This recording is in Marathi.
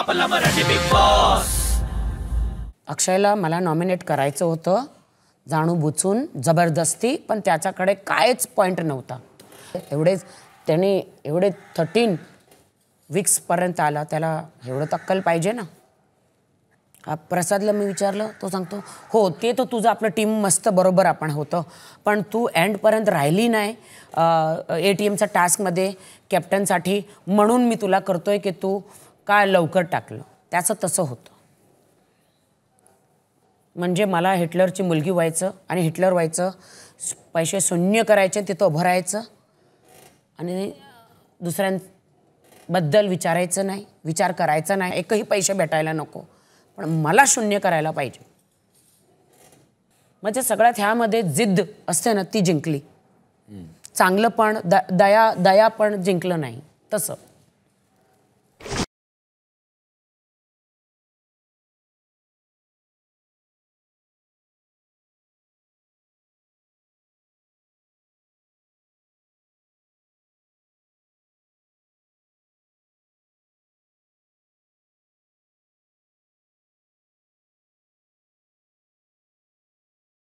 आपला मराठी बिग बॉस अक्षयला मला नॉमिनेट करायचं होतं जाणू बुचून जबरदस्ती पण त्याच्याकडे कायच पॉईंट नव्हता एवढेच त्याने एवढे थर्टीन वीक्सपर्यंत आला त्याला एवढं तक्कल पाहिजे ना प्रसादला मी विचारलं तो सांगतो हो ते तर तुझं आपलं टीम मस्त बरोबर आपण होतं पण तू एंडपर्यंत राहिली नाही ए टी एमच्या टास्कमध्ये कॅप्टनसाठी म्हणून मी तुला करतो आहे की तू काय लवकर टाकलं त्याचं तसं होतं म्हणजे मला हिटलरची मुलगी व्हायचं आणि हिटलर व्हायचं पैसे शून्य करायचे तिथं उभं आणि दुसऱ्यांबद्दल विचारायचं नाही विचार करायचा नाही एकही पैसे भेटायला नको पण मला शून्य करायला पाहिजे म्हणजे सगळ्यात ह्यामध्ये जिद्द असते ना ती जिंकली चांगलं पण द दया दया पण जिंकलं नाही तसं